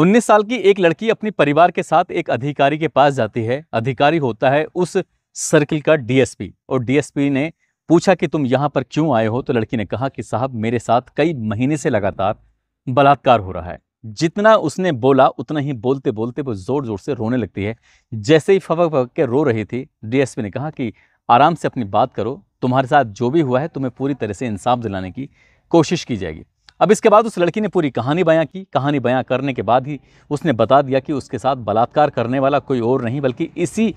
19 साल की एक लड़की अपने परिवार के साथ एक अधिकारी के पास जाती है अधिकारी होता है उस सर्किल का डीएसपी और डीएसपी ने पूछा कि तुम यहाँ पर क्यों आए हो तो लड़की ने कहा कि साहब मेरे साथ कई महीने से लगातार बलात्कार हो रहा है जितना उसने बोला उतना ही बोलते बोलते वो जोर जोर से रोने लगती है जैसे ही फवक फवक के रो रही थी डीएसपी ने कहा कि आराम से अपनी बात करो तुम्हारे साथ जो भी हुआ है तुम्हें पूरी तरह से इंसाफ दिलाने की कोशिश की जाएगी अब इसके बाद उस लड़की ने पूरी कहानी बयां की कहानी बयां करने के बाद ही उसने बता दिया कि उसके साथ बलात्कार करने वाला कोई और नहीं बल्कि इसी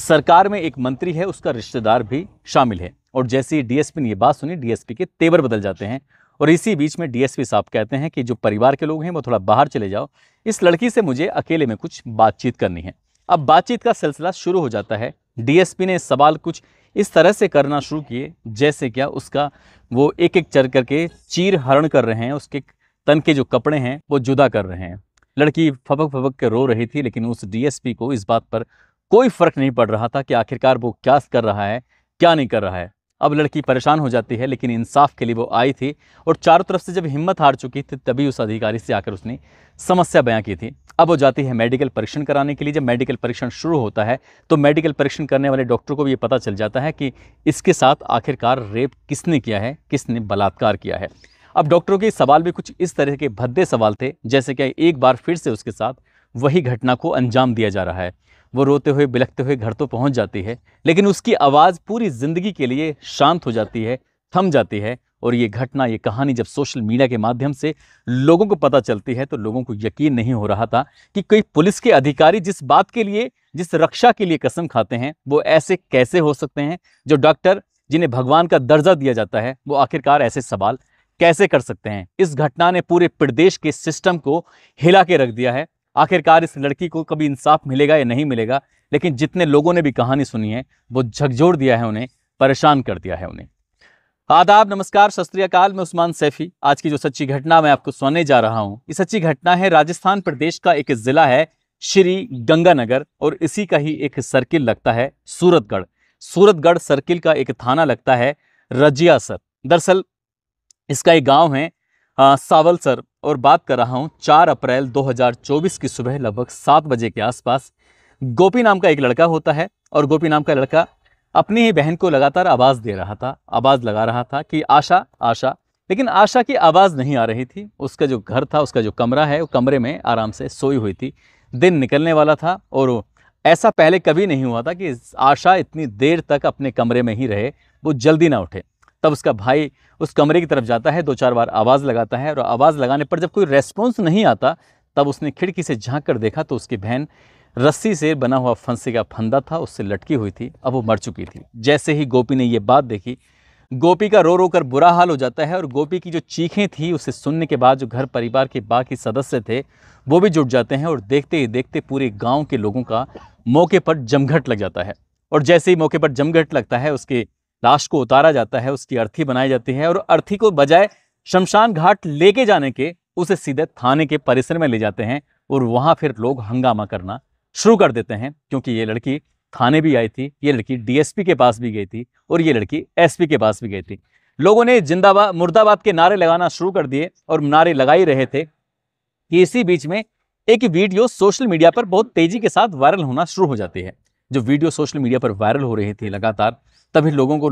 सरकार में एक मंत्री है उसका रिश्तेदार भी शामिल है और जैसे ही डीएसपी ने ये बात सुनी डीएसपी के तेवर बदल जाते हैं और इसी बीच में डीएसपी साहब कहते हैं कि जो परिवार के लोग हैं वो थोड़ा बाहर चले जाओ इस लड़की से मुझे अकेले में कुछ बातचीत करनी है अब बातचीत का सिलसिला शुरू हो जाता है डीएसपी ने सवाल कुछ इस तरह से करना शुरू किए जैसे क्या उसका वो एक एक चर करके चीर हरण कर रहे हैं उसके तन के जो कपड़े हैं वो जुदा कर रहे हैं लड़की फबक फबक के रो रही थी लेकिन उस डीएसपी को इस बात पर कोई फर्क नहीं पड़ रहा था कि आखिरकार वो क्या कर रहा है क्या नहीं कर रहा है अब लड़की परेशान हो जाती है लेकिन इंसाफ के लिए वो आई थी और चारों तरफ से जब हिम्मत हार चुकी थी तभी उस अधिकारी से आकर उसने समस्या बयां की थी अब वो जाती है मेडिकल परीक्षण कराने के लिए जब मेडिकल परीक्षण शुरू होता है तो मेडिकल परीक्षण करने वाले डॉक्टर को भी ये पता चल जाता है कि इसके साथ आखिरकार रेप किसने किया है किसने बलात्कार किया है अब डॉक्टरों के सवाल भी कुछ इस तरह के भद्दे सवाल थे जैसे कि एक बार फिर से उसके साथ वही घटना को अंजाम दिया जा रहा है वो रोते हुए बिलखते हुए घर तो पहुंच जाती है लेकिन उसकी आवाज़ पूरी ज़िंदगी के लिए शांत हो जाती है थम जाती है और ये घटना ये कहानी जब सोशल मीडिया के माध्यम से लोगों को पता चलती है तो लोगों को यकीन नहीं हो रहा था कि कोई पुलिस के अधिकारी जिस बात के लिए जिस रक्षा के लिए कसम खाते हैं वो ऐसे कैसे हो सकते हैं जो डॉक्टर जिन्हें भगवान का दर्जा दिया जाता है वो आखिरकार ऐसे सवाल कैसे कर सकते हैं इस घटना ने पूरे प्रदेश के सिस्टम को हिला के रख दिया है आखिरकार इस लड़की को कभी इंसाफ मिलेगा या नहीं मिलेगा लेकिन जितने लोगों ने भी कहानी सुनी है वो झकझोर दिया है उन्हें परेशान कर दिया है उन्हें आदाब नमस्कार शस्त्रियाकाल में उस्मान सैफी आज की जो सच्ची घटना मैं आपको सुनने जा रहा हूँ ये सच्ची घटना है राजस्थान प्रदेश का एक जिला है श्री गंगानगर और इसी का ही एक सर्किल लगता है सूरतगढ़ सूरतगढ़ सर्किल का एक थाना लगता है रजियासर दरअसल इसका एक गांव है आ, हाँ, सावल सर और बात कर रहा हूँ चार अप्रैल 2024 की सुबह लगभग सात बजे के आसपास गोपी नाम का एक लड़का होता है और गोपी नाम का लड़का अपनी ही बहन को लगातार आवाज़ दे रहा था आवाज़ लगा रहा था कि आशा आशा लेकिन आशा की आवाज़ नहीं आ रही थी उसका जो घर था उसका जो कमरा है वो कमरे में आराम से सोई हुई थी दिन निकलने वाला था और ऐसा पहले कभी नहीं हुआ था कि आशा इतनी देर तक अपने कमरे में ही रहे वो जल्दी ना उठे तब उसका भाई उस कमरे की तरफ जाता है दो चार बार आवाज़ लगाता है और आवाज़ लगाने पर जब कोई रेस्पॉन्स नहीं आता तब उसने खिड़की से झांक कर देखा तो उसकी बहन रस्सी से बना हुआ फंसी का फंदा था उससे लटकी हुई थी अब वो मर चुकी थी जैसे ही गोपी ने ये बात देखी गोपी का रो रो कर बुरा हाल हो जाता है और गोपी की जो चीखें थी उसे सुनने के बाद जो घर परिवार के बाकी सदस्य थे वो भी जुट जाते हैं और देखते ही देखते पूरे गांव के लोगों का मौके पर जमघट लग जाता है और जैसे ही मौके पर जमघट लगता है उसके लाश को उतारा जाता है उसकी अर्थी बनाई जाती है और अर्थी को बजाय शमशान घाट लेके जाने के उसे सीधे थाने के परिसर में ले जाते हैं और वहाँ फिर लोग हंगामा करना शुरू कर देते हैं क्योंकि ये लड़की थाने भी आई थी ये लड़की डीएसपी के पास भी गई थी और ये लड़की एसपी के पास भी गई थी लोगों ने जिंदाबाद मुर्दाबाद के नारे लगाना शुरू कर दिए और नारे लगा ही रहे थे कि इसी बीच में एक वीडियो सोशल मीडिया पर बहुत तेजी के साथ वायरल होना शुरू हो जाती है जो वीडियो सोशल मीडिया पर वायरल हो रही थी लगातार तभी लोगों को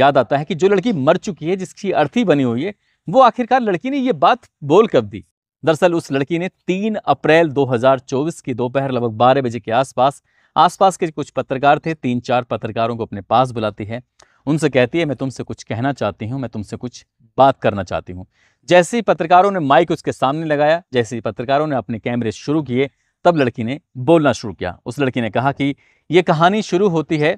याद आता है कि जो लड़की मर चुकी है जिसकी अर्थी बनी हुई है वो आखिरकार लड़की ने ये बात बोल कब दी दरअसल उस लड़की ने 3 अप्रैल 2024 की दोपहर लगभग बारह बजे के आसपास आसपास के कुछ पत्रकार थे तीन चार पत्रकारों को अपने पास बुलाती है उनसे कहती है मैं तुमसे कुछ कहना चाहती हूँ मैं तुमसे कुछ बात करना चाहती हूँ जैसे ही पत्रकारों ने माइक उसके सामने लगाया जैसे ही पत्रकारों ने अपने कैमरे शुरू किए तब लड़की ने बोलना शुरू किया उस लड़की ने कहा कि ये कहानी शुरू होती है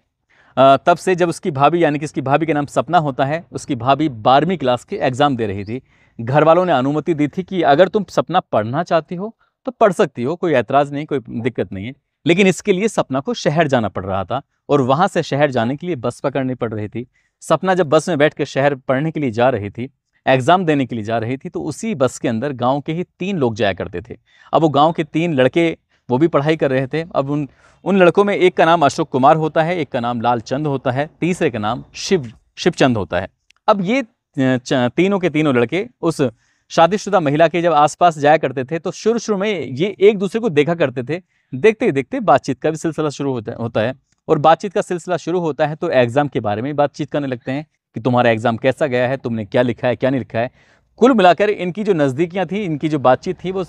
तब से जब उसकी भाभी यानी कि उसकी भाभी के नाम सपना होता है उसकी भाभी बारहवीं क्लास की एग्ज़ाम दे रही थी घर वालों ने अनुमति दी थी कि अगर तुम सपना पढ़ना चाहती हो तो पढ़ सकती हो कोई ऐतराज़ नहीं कोई दिक्कत नहीं है लेकिन इसके लिए सपना को शहर जाना पड़ रहा था और वहाँ से शहर जाने के लिए बस पकड़नी पड़ रही थी सपना जब बस में बैठ कर शहर पढ़ने के लिए जा रही थी एग्ज़ाम देने के लिए जा रही थी तो उसी बस के अंदर गांव के ही तीन लोग जाया करते थे अब वो गांव के तीन लड़के वो भी पढ़ाई कर रहे थे अब उन उन लड़कों में एक का नाम अशोक कुमार होता है एक का नाम लाल चंद होता है तीसरे का नाम शिव शिवचंद होता है अब ये तीनों के तीनों लड़के उस शादीशुदा महिला के जब आसपास जाया करते थे तो शुरू शुरू में ये एक दूसरे को देखा करते थे देखते ही देखते बातचीत का भी सिलसिला शुरू होता होता है और बातचीत का सिलसिला शुरू होता है तो एग्ज़ाम के बारे में बातचीत करने लगते हैं कि तुम्हारा एग्ज़ाम कैसा गया है तुमने क्या लिखा है क्या नहीं लिखा है कुल मिलाकर इनकी जो नज़दीकियाँ थी इनकी जो बातचीत थी वो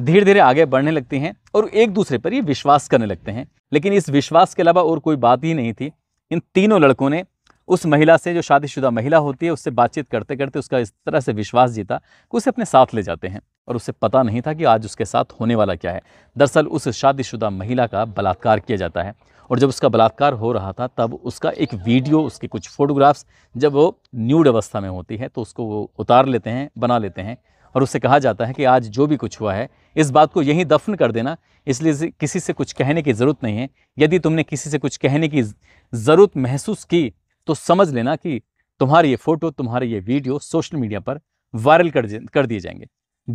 धीरे धीरे आगे बढ़ने लगती हैं और एक दूसरे पर ये विश्वास करने लगते हैं लेकिन इस विश्वास के अलावा और कोई बात ही नहीं थी इन तीनों लड़कों ने उस महिला से जो शादीशुदा महिला होती है उससे बातचीत करते करते उसका इस तरह से विश्वास जीता कि उसे अपने साथ ले जाते हैं और उसे पता नहीं था कि आज उसके साथ होने वाला क्या है दरअसल उस शादीशुदा महिला का बलात्कार किया जाता है और जब उसका बलात्कार हो रहा था तब उसका एक वीडियो उसके कुछ फ़ोटोग्राफ्स जब वो न्यूड अवस्था में होती है तो उसको वो उतार लेते हैं बना लेते हैं और उससे कहा जाता है कि आज जो भी कुछ हुआ है इस बात को यहीं दफन कर देना इसलिए किसी से कुछ कहने की ज़रूरत नहीं है यदि तुमने किसी से कुछ कहने की ज़रूरत महसूस की तो समझ लेना कि तुम्हारी ये फ़ोटो तुम्हारे ये वीडियो सोशल मीडिया पर वायरल कर कर दिए जाएंगे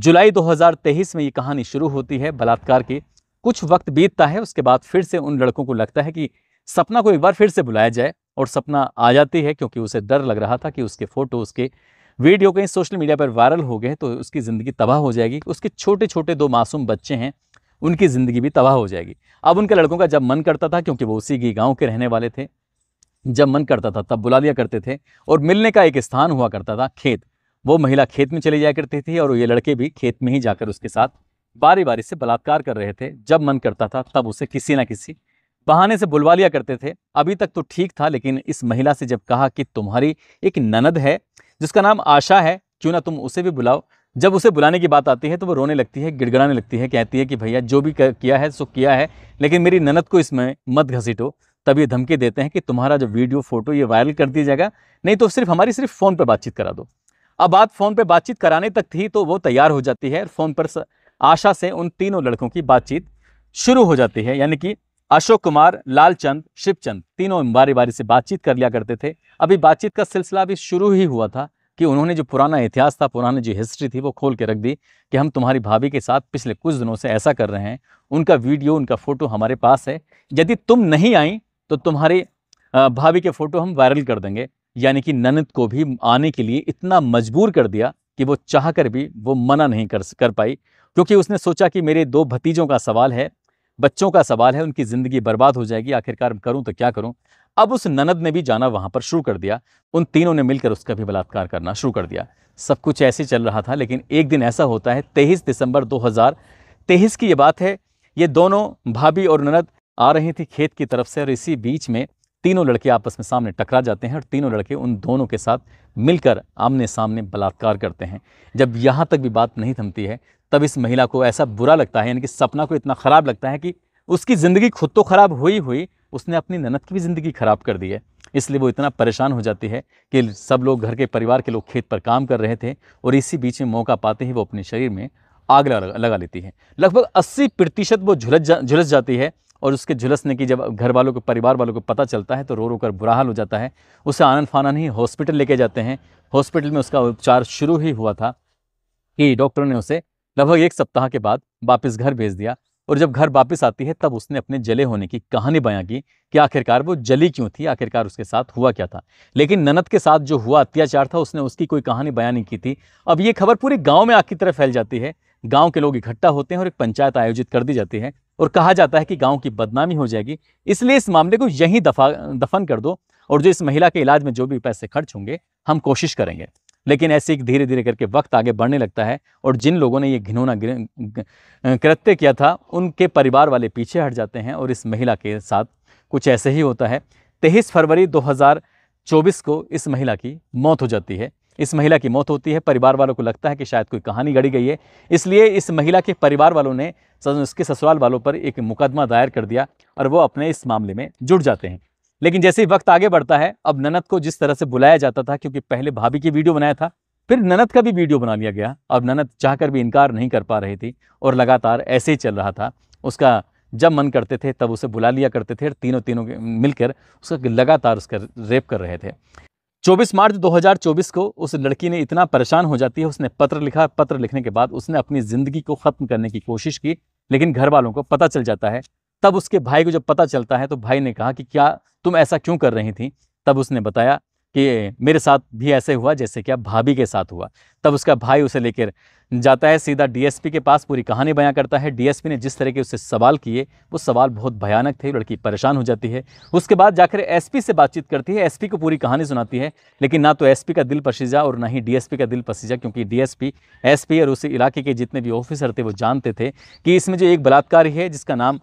जुलाई 2023 में ये कहानी शुरू होती है बलात्कार की कुछ वक्त बीतता है उसके बाद फिर से उन लड़कों को लगता है कि सपना को एक बार फिर से बुलाया जाए और सपना आ जाती है क्योंकि उसे डर लग रहा था कि उसके फ़ोटो उसके वीडियो कहीं सोशल मीडिया पर वायरल हो गए तो उसकी ज़िंदगी तबाह हो जाएगी उसके छोटे छोटे दो मासूम बच्चे हैं उनकी ज़िंदगी भी तबाह हो जाएगी अब उनके लड़कों का जब मन करता था क्योंकि वो उसी गाँव के रहने वाले थे जब मन करता था तब बुला लिया करते थे और मिलने का एक स्थान हुआ करता था खेत वो महिला खेत में चले जाया करती थी और ये लड़के भी खेत में ही जाकर उसके साथ बारी बारी से बलात्कार कर रहे थे जब मन करता था तब उसे किसी ना किसी बहाने से बुलवा लिया करते थे अभी तक तो ठीक था लेकिन इस महिला से जब कहा कि तुम्हारी एक ननद है जिसका नाम आशा है क्यों ना तुम उसे भी बुलाओ जब उसे बुलाने की बात आती है तो वो रोने लगती है गिड़गड़ाने लगती है कहती है कि भैया जो भी किया है सो किया है लेकिन मेरी ननद को इसमें मत घसीटो तब ये धमकी देते हैं कि तुम्हारा जो वीडियो फोटो ये वायरल कर दिया जाएगा नहीं तो सिर्फ हमारी सिर्फ फ़ोन पर बातचीत करा दो अब बात फ़ोन पर बातचीत कराने तक थी तो वो तैयार हो जाती है और फ़ोन पर आशा से उन तीनों लड़कों की बातचीत शुरू हो जाती है यानी कि अशोक कुमार लालचंद शिवचंद तीनों बारी बारी से बातचीत कर लिया करते थे अभी बातचीत का सिलसिला भी शुरू ही हुआ था कि उन्होंने जो पुराना इतिहास था पुरानी जो हिस्ट्री थी वो खोल के रख दी कि हम तुम्हारी भाभी के साथ पिछले कुछ दिनों से ऐसा कर रहे हैं उनका वीडियो उनका फ़ोटो हमारे पास है यदि तुम नहीं आई तो तुम्हारी भाभी के फ़ोटो हम वायरल कर देंगे यानी कि ननद को भी आने के लिए इतना मजबूर कर दिया कि वो चाह कर भी वो मना नहीं कर कर पाई क्योंकि उसने सोचा कि मेरे दो भतीजों का सवाल है बच्चों का सवाल है उनकी ज़िंदगी बर्बाद हो जाएगी आखिरकार करूँ तो क्या करूँ अब उस ननद ने भी जाना वहाँ पर शुरू कर दिया उन तीनों ने मिलकर उसका भी बलात्कार करना शुरू कर दिया सब कुछ ऐसे चल रहा था लेकिन एक दिन ऐसा होता है तेईस दिसंबर दो तेईस की ये बात है ये दोनों भाभी और ननद आ रही थी खेत की तरफ से और इसी बीच में तीनों लड़के आपस में सामने टकरा जाते हैं और तीनों लड़के उन दोनों के साथ मिलकर आमने सामने बलात्कार करते हैं जब यहाँ तक भी बात नहीं थमती है तब इस महिला को ऐसा बुरा लगता है यानी कि सपना को इतना ख़राब लगता है कि उसकी ज़िंदगी खुद तो ख़राब हुई हुई उसने अपनी ननद की भी ज़िंदगी ख़राब कर दी है इसलिए वो इतना परेशान हो जाती है कि सब लोग घर के परिवार के लोग खेत पर काम कर रहे थे और इसी बीच में मौका पाते ही वो अपने शरीर में आग लगा लेती है लगभग अस्सी प्रतिशत वो झुलस जा झुलस जाती है और उसके झुलसने की जब घर वालों को परिवार वालों को पता चलता है तो रो रो कर बुरा हाल हो जाता है उसे आनंद फानन ही हॉस्पिटल लेके जाते हैं हॉस्पिटल में उसका उपचार शुरू ही हुआ था कि डॉक्टर ने उसे लगभग एक सप्ताह के बाद वापस घर भेज दिया और जब घर वापस आती है तब उसने अपने जले होने की कहानी बयां की कि आखिरकार वो जली क्यों थी आखिरकार उसके साथ हुआ क्या था लेकिन ननद के साथ जो हुआ अत्याचार था उसने उसकी कोई कहानी बयां नहीं की थी अब ये खबर पूरे गांव में आग की तरह फैल जाती है गांव के लोग इकट्ठा होते हैं और एक पंचायत आयोजित कर दी जाती है और कहा जाता है कि गाँव की बदनामी हो जाएगी इसलिए इस मामले को यहीं दफा दफन कर दो और जो इस महिला के इलाज में जो भी पैसे खर्च होंगे हम कोशिश करेंगे लेकिन ऐसे ही धीरे धीरे करके वक्त आगे बढ़ने लगता है और जिन लोगों ने ये घिनौना कृत्य किया था उनके परिवार वाले पीछे हट जाते हैं और इस महिला के साथ कुछ ऐसे ही होता है तेईस फरवरी 2024 को इस महिला की मौत हो जाती है इस महिला की मौत होती है परिवार वालों को लगता है कि शायद कोई कहानी गढ़ी गई है इसलिए इस महिला के परिवार वालों ने उसके ससुराल वालों पर एक मुकदमा दायर कर दिया और वो अपने इस मामले में जुड़ जाते हैं लेकिन जैसे ही वक्त आगे बढ़ता है अब ननद को जिस तरह से बुलाया जाता था क्योंकि पहले भाभी की वीडियो बनाया था फिर ननद का भी वीडियो बना लिया गया अब ननद चाहकर भी इनकार नहीं कर पा रही थी और लगातार ऐसे ही चल रहा था उसका जब मन करते थे तब उसे बुला लिया करते थे और तीनों तीनों मिलकर उसका लगातार उसका रेप कर रहे थे 24 मार्च 2024 को उस लड़की ने इतना परेशान हो जाती है उसने पत्र लिखा पत्र लिखने के बाद उसने अपनी ज़िंदगी को ख़त्म करने की कोशिश की लेकिन घर वालों को पता चल जाता है तब उसके भाई को जब पता चलता है तो भाई ने कहा कि क्या तुम ऐसा क्यों कर रही थी तब उसने बताया कि मेरे साथ भी ऐसे हुआ जैसे कि भाभी के साथ हुआ तब उसका भाई उसे लेकर जाता है सीधा डीएसपी के पास पूरी कहानी बयां करता है डीएसपी ने जिस तरह के उससे सवाल किए वो सवाल बहुत भयानक थे लड़की परेशान हो जाती है उसके बाद जाकर एसपी से बातचीत करती है एसपी को पूरी कहानी सुनाती है लेकिन ना तो एसपी का दिल पसीजा और ना ही डीएसपी का दिल पसीजा क्योंकि डीएसपी एसपी और उसी इलाके के जितने भी ऑफिसर थे वो जानते थे कि इसमें जो एक बलात्कारी है जिसका नाम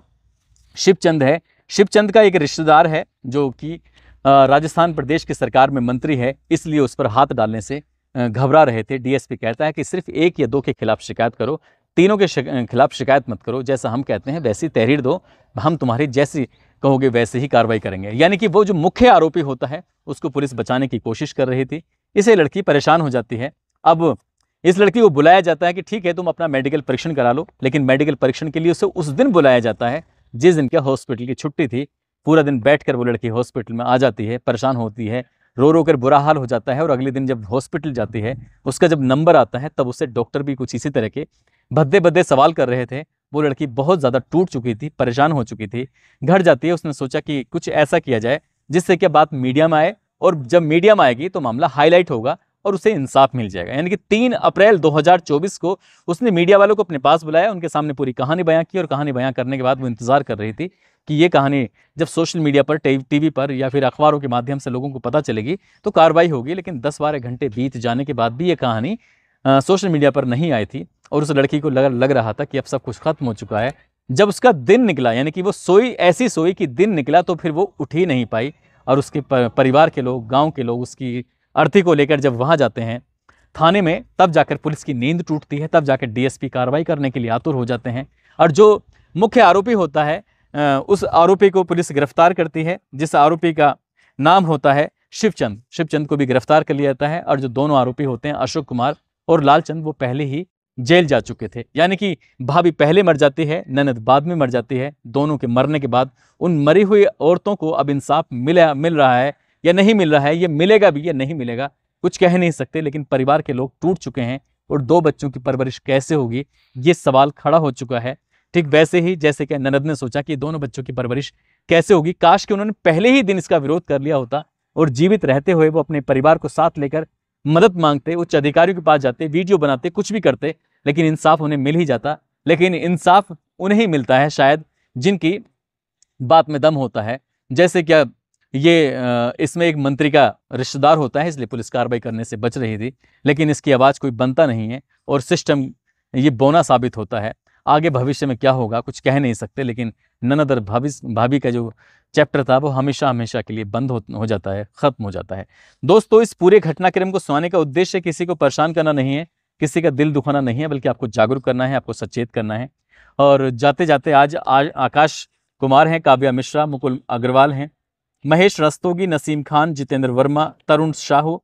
शिवचंद है शिवचंद का एक रिश्तेदार है जो कि राजस्थान प्रदेश की सरकार में मंत्री है इसलिए उस पर हाथ डालने से घबरा रहे थे डीएसपी कहता है कि सिर्फ एक या दो के खिलाफ शिकायत करो तीनों के खिलाफ शिकायत मत करो जैसा हम कहते हैं वैसी तहरीर दो हम तुम्हारी जैसी कहोगे वैसे ही कार्रवाई करेंगे यानी कि वो जो मुख्य आरोपी होता है उसको पुलिस बचाने की कोशिश कर रही थी इसे लड़की परेशान हो जाती है अब इस लड़की को बुलाया जाता है कि ठीक है तुम अपना मेडिकल परीक्षण करा लो लेकिन मेडिकल परीक्षण के लिए उसे उस दिन बुलाया जाता है जिस दिन क्या हॉस्पिटल की छुट्टी थी पूरा दिन बैठकर वो लड़की हॉस्पिटल में आ जाती है परेशान होती है रो रो कर बुरा हाल हो जाता है और अगले दिन जब हॉस्पिटल जाती है उसका जब नंबर आता है तब उससे डॉक्टर भी कुछ इसी तरह के भद्दे भद्दे सवाल कर रहे थे वो लड़की बहुत ज़्यादा टूट चुकी थी परेशान हो चुकी थी घर जाती है उसने सोचा कि कुछ ऐसा किया जाए जिससे क्या बात मीडिया में आए और जब मीडिया में आएगी तो मामला हाईलाइट होगा और उसे इंसाफ मिल जाएगा यानी कि तीन अप्रैल 2024 को उसने मीडिया वालों को अपने पास बुलाया उनके सामने पूरी कहानी बयां की और कहानी बयां करने के बाद वो इंतज़ार कर रही थी कि ये कहानी जब सोशल मीडिया पर टीवी पर या फिर अखबारों के माध्यम से लोगों को पता चलेगी तो कार्रवाई होगी लेकिन दस बारह घंटे बीत जाने के बाद भी ये कहानी सोशल मीडिया पर नहीं आई थी और उस लड़की को लग लग रहा था कि अब सब कुछ खत्म हो चुका है जब उसका दिन निकला यानी कि वो सोई ऐसी सोई कि दिन निकला तो फिर वो उठ ही नहीं पाई और उसके परिवार के लोग गांव के लोग उसकी अर्थी को लेकर जब वहाँ जाते हैं थाने में तब जाकर पुलिस की नींद टूटती है तब जाकर डीएसपी कार्रवाई करने के लिए आतुर हो जाते हैं और जो मुख्य आरोपी होता है उस आरोपी को पुलिस गिरफ्तार करती है जिस आरोपी का नाम होता है शिवचंद शिवचंद को भी गिरफ्तार कर लिया जाता है और जो दोनों आरोपी होते हैं अशोक कुमार और लालचंद वो पहले ही जेल जा चुके थे यानी कि भाभी पहले मर जाती है ननद बाद में मर जाती है दोनों के मरने के बाद उन मरी हुई औरतों को अब इंसाफ मिला मिल रहा है या नहीं मिल रहा है ये मिलेगा भी या नहीं मिलेगा कुछ कह नहीं सकते लेकिन परिवार के लोग टूट चुके हैं और दो बच्चों की परवरिश कैसे होगी ये सवाल खड़ा हो चुका है ठीक वैसे ही जैसे कि ननद ने सोचा कि दोनों बच्चों की परवरिश कैसे होगी काश कि उन्होंने पहले ही दिन इसका विरोध कर लिया होता और जीवित रहते हुए वो अपने परिवार को साथ लेकर मदद मांगते उच्च अधिकारियों के पास जाते वीडियो बनाते कुछ भी करते लेकिन इंसाफ उन्हें मिल ही जाता लेकिन इंसाफ उन्हें ही मिलता है शायद जिनकी बात में दम होता है जैसे क्या ये इसमें एक मंत्री का रिश्तेदार होता है इसलिए पुलिस कार्रवाई करने से बच रही थी लेकिन इसकी आवाज़ कोई बनता नहीं है और सिस्टम ये बोना साबित होता है आगे भविष्य में क्या होगा कुछ कह नहीं सकते लेकिन ननदर भाभी भाभी का जो चैप्टर था वो हमेशा हमेशा के लिए बंद हो, हो जाता है ख़त्म हो जाता है दोस्तों इस पूरे घटनाक्रम को सुनाने का उद्देश्य किसी को परेशान करना नहीं है किसी का दिल दुखाना नहीं है बल्कि आपको जागरूक करना है आपको सचेत करना है और जाते जाते आज, आज आकाश कुमार हैं काव्या मिश्रा मुकुल अग्रवाल हैं महेश रस्तोगी नसीम खान जितेंद्र वर्मा तरुण शाहू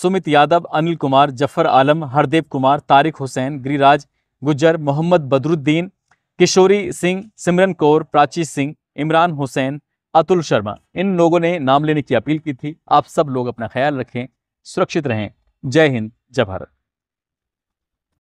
सुमित यादव अनिल कुमार जफर आलम हरदेव कुमार तारिक हुसैन गिरिराज गुज्जर मोहम्मद बदरुद्दीन किशोरी सिंह सिमरन कौर प्राची सिंह इमरान हुसैन अतुल शर्मा इन लोगों ने नाम लेने की अपील की थी आप सब लोग अपना ख्याल रखें सुरक्षित रहें जय हिंद जय भारत